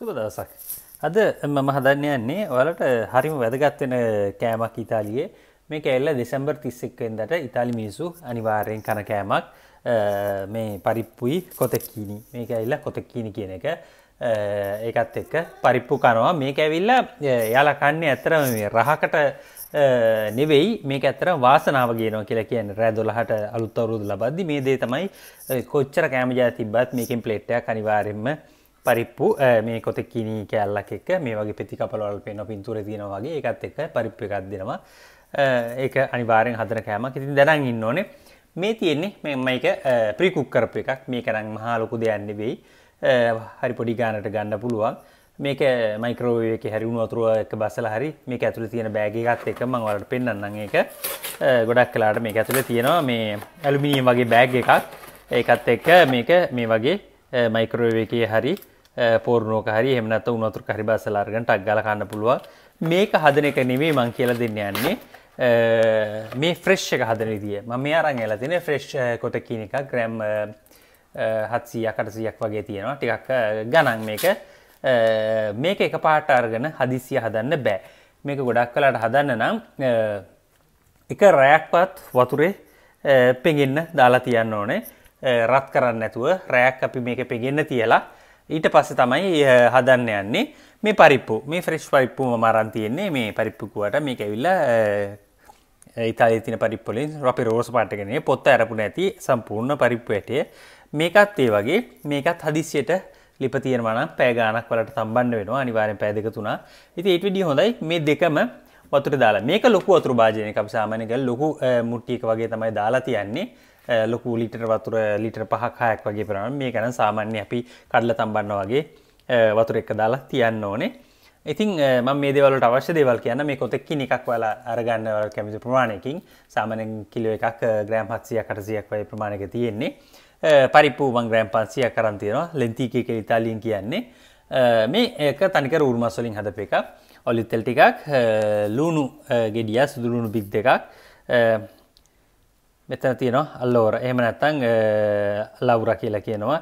සුබ දවසක්. අද මම හදන්න යන්නේ ඔයාලට හරිම වැදගත්වෙන කෑමක් ඉතාලියේ මේ කැල්ල දෙසම්බර් තිස්සෙක්වෙන්දට ඉතාලි මිනිසු අනිවාර්යෙන් කන කෑමක් මේ පරිප්පුයි කොතැක්කීනි මේ ඇල්ල කොතැක්කීනි කියන එක ඒකත් එක්ක පරිප්පු කනවා මේක ඇවිල්ල යාලා කන්නේ ඇතරම මේ රහකට නෙවෙයි මේක ඇතර වාසනාව ගේනවා කියලා කියන රෑ දොලහට අලුත් අවරුදු ලබද්දි මේ දේ තමයි කොච්චර කෑම ජාතිබත් මේකින් පලේට්ටය කනිවාරෙන්ම පරිප්පු මේ කොතෙක්කිනී කැල්ලක් එක මේ වගේ පෙතිකපලවල් පෙන පින්තුර තියෙන වගේ එකත් එක පරිප්ප එකක් දෙනවා ඒක අනිවාරෙන් හදර කෑමක් ඉතින් දැනන් ඉන්න ඕනේ මේ තියෙන්නේ මෙම එක ප්‍රිකුක් කරප එකක් මේ කරන් මහාලොකු දෙයන්න වෙයි හරි පොඩි ගානට ගන්න පුළුවන් මේක මයිකරෝවේ හැරිුණු අතුරුව එක බසල හරි මේ ඇතුළ තියෙන බෑගකත් එක මං වලට පෙන්න්න එක ගොඩක් කලාට මේ ඇතුළ තියෙනවා මේ ඇලුමිනියම් වගේ බෑග් එකක් ඒකත් එක්ක මේක මේ වගේ මයිකරෝවේකේ eh, හරි පෝර්ණෝක eh, හරි එමනත උනතුර කරිබාසලාර්ගට අක් ගල කන්න පුළුවන් මේක හදන එක නෙවේ මං කියල දෙන්න යන්නේ eh, මේ ෆ්‍රෙෂ් එක හදන විදිිය ම මේ අරන් ඇල තින ෆ්‍රෙෂ් කොට කියන එක ග්‍රැම් හත්සීයකටසියක් වගේ තියෙනවා ටිකක් ගණන් මේක මේක එක පාට අර්ගන හදිසිය හදන්න බෑ මේක ගොඩක් කලාට හදන්න නම් එක රෑක්පත් වතුරේ පෙගෙන්න්න දාලා තියන්න ඕනේ රත් කරන්න ඇතුව රෑක් අපි මේක පෙගෙන්න්න තියලා ඊට පස්ස තමයි හදන්න යන්නේ මේ පරිප්පු මේ ෆ්‍රෙස්් පරිප්පු මරන් තියෙන්නේ මේ පරිප්පුකුවට මේ ඇවිල්ල ඉතාල තින පරිප්පොලින් රපි රෝස පාටගෙන පොත්ත ඇරපුන ඇති සම්පූර්ණ පරිප්පුවටය මේකත් ඒ වගේ මේකත් හදිසියට ලිපතියනවන පෑගානක් වලට සම්බන්ධ වෙනවා අනිවාරෙන් පෑදක තුනා ඉති ඒට විඩි හොඳයි මේ දෙකම වතුර දාලා මේක ලොකු අතුරු භාජනය කම් සාමනක ලොකු මුට්ටික වගේ තමයි දාලා තියන්නේ ලොකු ලිටර වතුර ලිටර පහකායක් වගේ පරන මේ ගැන සාමාන්‍ය අපි කඩල තම්බන්න වගේ වතුර එක්ක දාලා තියන්න ඕනේ ඉතින් ම මේ දෙවලට අවශ්‍ය දෙවල් කියන්න මේ කොතෙක්කි එකක් වල අරගන්නවල කැමති ප්‍රමාණයකින් සාමනෙන් කිලෝ එකක් ග්‍රෑම් හත්සිය කටසියක් වය ප්‍රමාණක තියෙන්නේ පරිපූවන් ග්‍රෑම් පන්සිය කරන්තියනවා ලෙන්තිකක ඉතාලියෙන් කියන්නේ මේ ඒක තනික ඌර්මස්වලින් හදප එක ඔලිත්තෙල් ටිකක් ලූුණු ගෙඩිය සුදුලුණු බික් දෙකක් මෙතන තියෙනවා අල්ලෝර එහම නැත්තං ලවුර කියලා කියනවා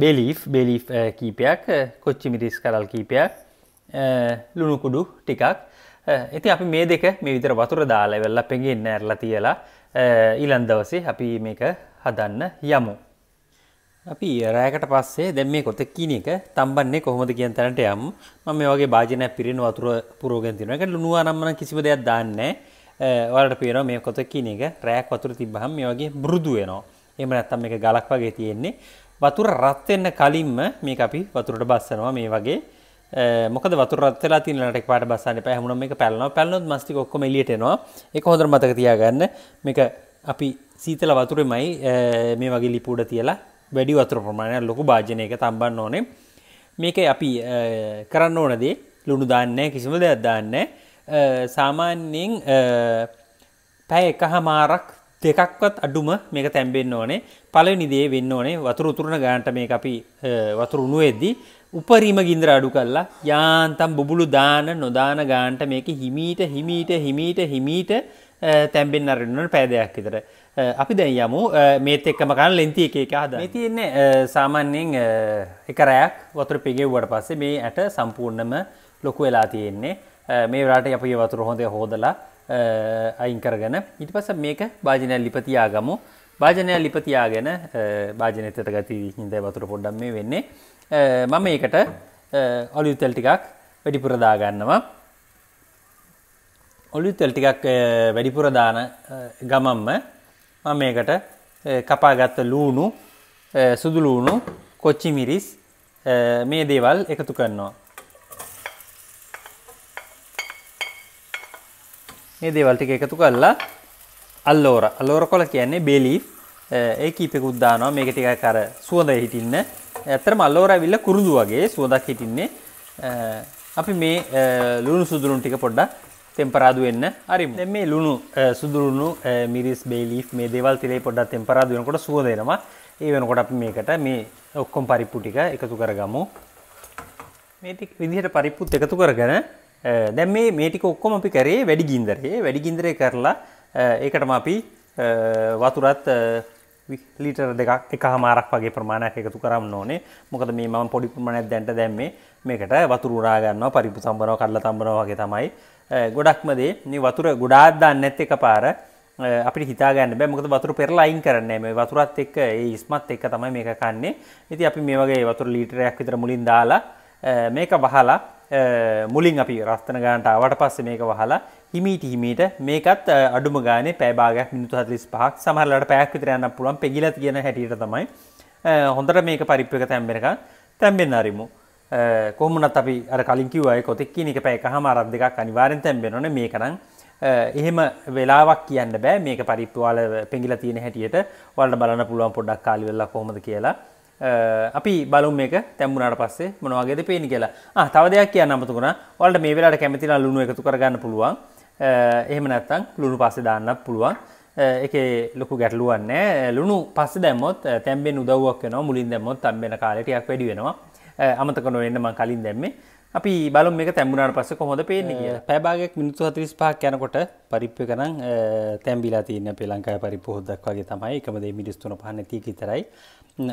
බෙලිෆ් බෙලි් කීපයක් කොච්චි මිරිස් කරල් කීපයක් ලුණුකුඩු ටිකක් ඇති අපි මේ දෙක මේ විතර වතුර දාලා වෙල්ල පෙගෙන් නෑරලා තියලා ඉලන්දවසේ අපි මේක හදන්න යමු. අපි රෑකට පස්සේ දැම් මේ කොත කියන එක තම්බන්නේ කොහොමද කියන් තැනට යම් ම මේ වගේ භාජනය පිරෙන වතුර පුරෝගෙන් තින එක ලුණුව නම්මන කිසිව දෙයක් දාන්නේ ඔලට පේන මේ කොත කියන එක රෑක් වතුර තිබහම් මේ වගේ බෘදුවයනවා එම නැත්තම් එක ගලක් වගේ තියෙන්නේ වතුර රත්වෙන්න කලින්ම මේ අපි වතුරට බස්සනවා මේ වගේ මොක වතුරත් තිනට පට බස්සන්න පැහමුණ මේ පැල්නවා පැල්නොත් මස්ති ඔක්කොම ලියටනවා එක හොඳර මතක තියාගන්න මේක අපි සීතල වතුරමයි මේ වගේ ලිපූඩ තියලා වැඩි වතුර ප්‍රමාණයක් ලොකු භාජනයක තම්බන්න ඕනේ මේක අපි කරන්න ඕනදේ ලුණු දාන්න කිසිම දෙයක් දාන්නේ සාමාන්‍යෙන් පැය එක හමාරක් දෙකක්වත් අඩුම මේක තැම්බෙන්න්න ඕනේ පල නිදේ වෙන්න ඕනේ වතුර උතුරණ ගාන්ට මේ අපි වතුරුණු එද්දී උපරීම ගින්ද්‍ර අඩු කල්ලා යාන්තම් බුබුලු දාන නොදාන ගාන්ට මේක හිමීට හිමීට හිමීට හිමීට තැම්බෙන් අරන්නට පෑදයක් විතර. අපි දැන් යමු මේත එක්කම කන ලෙන්ති එක එක හද තියන්නේ සාමාන්‍යයෙන් එකරෑක් වතුර පිගෙව්වට පස්සේ මේ ඇට සම්පූර්ණම ලොකු වෙලා තියෙන්නේ මේ වෙලාවට අපි වතුර හොඳේ හොදලා අයින් කරගෙන ඊට පස්සේ මේක භාජනය ලිපතියාගමු. භාජනය ලිපතියාගෙන භාජනයට ගති හිඳ වතුර පොඩ්ඩක් මේ වෙන්නේ. මම මේකට ඔලිව් තෙල් ටිකක් වැඩිපුර දාගන්නවා. ඔලිව් තෙල් ටිකක් වැඩිපුර දාන ගමම්ම මම මේකට කපාගත්ත ලූණු සුදු ලූණු කොච්චි මිරිස් මේ දේවල් එකතු කරනවා. මේ දේවල් ටික එකතු කරලා අල්ලෝර අල්ලෝර කොළ කියන්නේ බෙලි ඒ කීපෙකුත් දානවා මේක ටිකක් අර සුවඳ හිටින්න. ඇත්තටම අල්ලෝර ඇවිල්ලා කුරුඳු වගේ සුවඳක් හිටින්නේ. අපි මේ ලුණු සුදුරුන් ටික පොඩ්ඩක් තෙම්පරාදු වෙන්න හරිමු. දැන් මේ ලුණු සුදුරුණු මිරිස් බේ ලීෆ් මේ දේවල් තිලේ පොඩ්ඩක් තෙම්පරාදු වෙනකොට සුවඳ එනවා. ඒ වෙනකොට අපි මේකට මේ ඔක්කොම පරිප්පු ටික එකතු කරගමු. මේ ටික විදිහට පරිප්පුත් එකතු කරගෙන දැම් මේ මේටික ඔක්කොම අපි කරේ වැඩි ගින්දරේ වැඩි ගින්දරය කරලා ඒකටම අපි වතුරත් ලිටර දෙකක් එක හමාරක් වගේ ප්‍රමාණයක් එකතු කරන්න ඕනේ මොකද මේ මම පොඩි ප්‍රමාණයක් දැන්ට දැම්මේ මේකට වතුර උරා ගන්නවා පරිප්පු සම්බරව කඩලා තම්බනවා වගේ තමයි ගොඩක්ම දේ මේ වතුර ගොඩාක් දාන්න නැත් එකපාර අපිට හිතා ගන්න බෑ මොකද වතුර පෙරලා අයින් කරන්නේ මේ වතුරත් එක්ක ඒ ඉස්මත් එක්ක තමයි මේක කන්නේ ඉතින් අපි මේ වගේ වතුර ලීටරයක් විතර මුලින් දාලා මේක වහලා මුලින් අපි රස්තන ගානට අවට පස්ස මේක වහලා හිමීට හිමීට මේකත් අඩුම ගානේ පෑබාගයක් මිනිතු හතලිස් පහක් සමහරලට පැයක් විතරයන්න පුළුවන් පෙගිල තියෙන හැටියට තමයි හොඳට මේක පරිප්පක තැම්බෙනක තැම්බෙන් අරිමු කොහමනත් අපි අර කලින්කිවය කොතෙක්ක නික පැක හම අරක් දෙකක් අනිවාරෙන් තැම්බෙනන මේ කරන්න එහෙම වෙලාවක් කියන්න බෑ මේක පරිප්පුවාල පෙගිල තියෙන හැටියට වල්ට බලන්න පුළුවන් පොඩ්ඩක් කාලිවෙල්ලා කොමද කියලා අපි බලුම් එක තැම්බුණට පස්සේ මොනවාගේද පේනි කියලා තව දෙයක් කිය නමතුකුණ වලට මේ වෙලාට කැමතින ලුණු එකතු කරගන්න පුළුවන් එහෙම නැත්තං ලුණු පස්සෙ දාන්න පුළුවන් එක ලොකු ගැටලුවන්න ලුණු පස්ස දැම්මොත් තැම්බෙන් උදවක් වෙන මුලින් දැම්මොත් තම්බෙන කාලටයක් වැඩි වෙනවා අමතකන වෙන්නම කලින් දැම්මේ අපි බලු මේක තැම්බුණට පස්ස කොහොඳ පේන්නේ කිය පැබාගයක් මිනිතු හතරිස් පහක් යනකොට පරිප්ප කනන් තැම්බිලා තියන්න පෙළංකායි පරිප හොදක් වගේ තමයි එකමදේ මිනිස්තුන පහන තික තරයි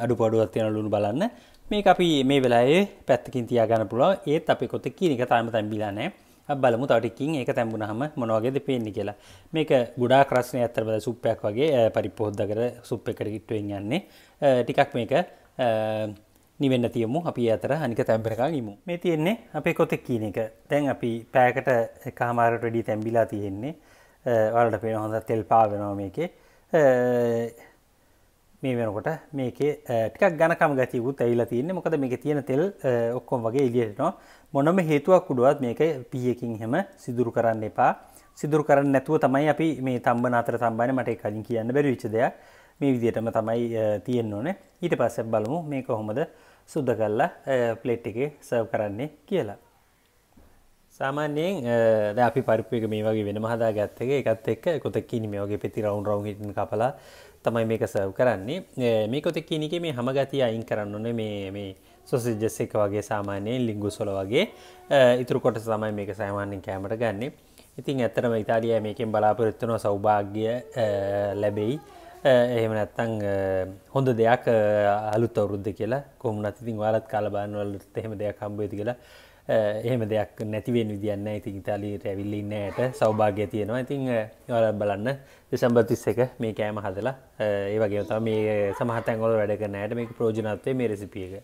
අඩු පඩුවත්යන ලුණු බලන්න මේ අපි මේ වෙලායේ පැත්තකින් තියාගන්න පුළුව ඒත් අපි කොත කියනක තාම තැම්බිලානෑ බලමු තටිකින් ඒක තැම්බුණහම මොනවගේද පේන්නේ කියලා මේක ගුඩා ක්‍රශ්නය ඇතරබද සුප්පයක් වගේ පරිපොහොද්දකර සුප් එකරගිට්ටුවෙන් යන්නේ ටිකක් මේක නිවෙන්න තියමු අපි අතර අනික තැම්බරකා ගමු මේ තියෙන්නේ අපේ කොතෙක් කියන එක දැන් අපි පෑකට කාමාරට ඩී තැම්බිලා තියෙන්නේ වලට පෙන හොඳ තෙල් පාවෙනවා මේකේ මේ වෙනකොට මේකේ ටිකක් ගණකම් ගතියකුත් ඇවිලා තියෙන්නේ මොකද මේක තියෙන තෙල් ඔක්කොම වගේ එලියටනවා මොනම හේතුවක් උඩුවත් මේක පීයකින් හෙම සිදුරු කරන්න එපා සිදුරු කරන්න නැතුව තමයි අපි මේ තම්බන අතර සම්බන්ධ මට කලින් කියන්න බැරි විච්ච දෙයක් මේ විදිහටම තමයි තියෙන්න ඕනේ ඊට පස්සේ බලමු මේ කොහොමද සුද්ද කල්ලා ප්ලේට් එකේ සර්ව් කරන්නේ කියලා. සාමාන්‍යයෙන් අපි පරිපක මේ වගේ වෙන මහදා ගත්තක එකත් එක් කොතක් මේ වගේ පෙති රවුන් රවු හිටන කපලා තමයි මේක සව් කරන්නේ මේ කොතෙක් කියනක මේ හමගතිය අයින් කරන්න ඕන මේ මේ සොසිජස් එක වගේ සාමාන්‍යයෙන් ලිංගු සොල වගේ ඉතුරු කොට සමයි මේක සාමාන්‍යෙන් කෑමට ගන්නේ ඉතින් ඇත්තරම ඉතාලිය මේකෙන් බලාපොරොත්තුනව සෞභාග්‍ය ලැබෙයි එහෙම නැත්තං හොඳ දෙයක් අලුත් අවුරුද්ධ කියලා කොමනත් ඉතින් වාලත් කාලබානවලට එහෙම දෙයක් හම්බේති කියලා එහෙම දෙයක් නැතිවෙන් විදින්න ඉතින් ඉතාලී රැවිල්ලින්නට සෞභාග්‍ය තියෙනවා ඉතිං යල බලන්න දෙසම්බතිස් එක මේ කෑම හදලා ඒ වගේ තම මේ සමහතැන්ගොල වැඩ කරනෑට මේ ප්‍රෝජනත්වය මේ රෙසිපියක